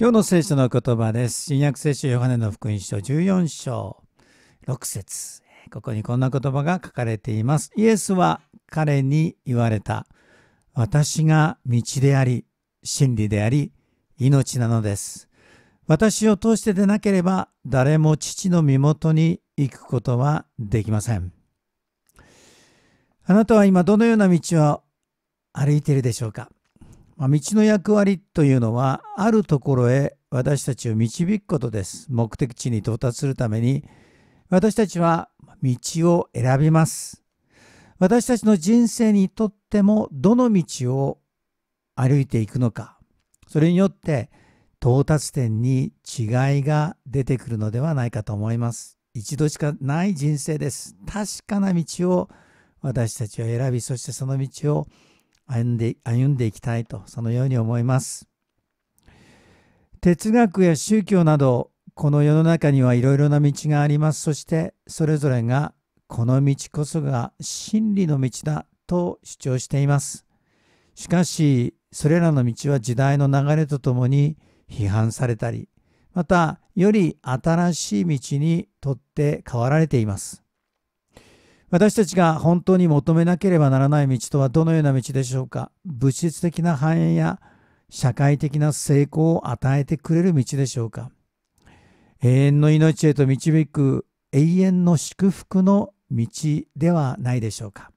今日の聖書の言葉です。新約聖書ヨハネの福音書14章6節ここにこんな言葉が書かれています。イエスは彼に言われた。私が道であり、真理であり、命なのです。私を通してでなければ、誰も父の身元に行くことはできません。あなたは今どのような道を歩いているでしょうかま道の役割というのはあるところへ私たちを導くことです目的地に到達するために私たちは道を選びます私たちの人生にとってもどの道を歩いていくのかそれによって到達点に違いが出てくるのではないかと思います一度しかない人生です確かな道を私たちは選びそしてその道を歩んで歩んでいきたいとそのように思います哲学や宗教などこの世の中にはいろいろな道がありますそしてそれぞれがこの道こそが真理の道だと主張していますしかしそれらの道は時代の流れとともに批判されたりまたより新しい道にとって変わられています私たちが本当に求めなければならない道とはどのような道でしょうか物質的な繁栄や社会的な成功を与えてくれる道でしょうか永遠の命へと導く永遠の祝福の道ではないでしょうか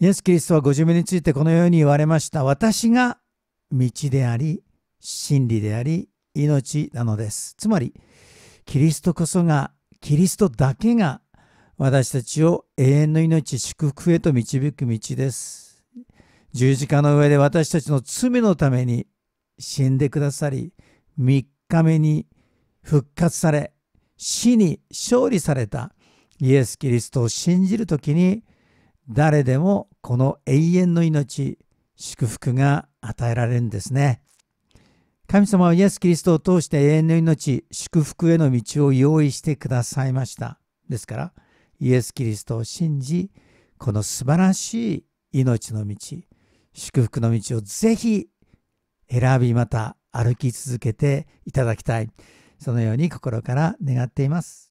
イエス・キリストはご自分についてこのように言われました。私が道であり、真理であり、命なのです。つまり、キリストこそが、キリストだけが私たちを永遠の命、祝福へと導く道です。十字架の上で私たちの罪のために死んでくださり、3日目に復活され、死に勝利されたイエス・キリストを信じるときに、誰でもこの永遠の命、祝福が与えられるんですね。神様はイエス・キリストを通して永遠の命、祝福への道を用意してくださいました。ですから、イエス・キリストを信じ、この素晴らしい命の道、祝福の道をぜひ選びまた歩き続けていただきたい。そのように心から願っています。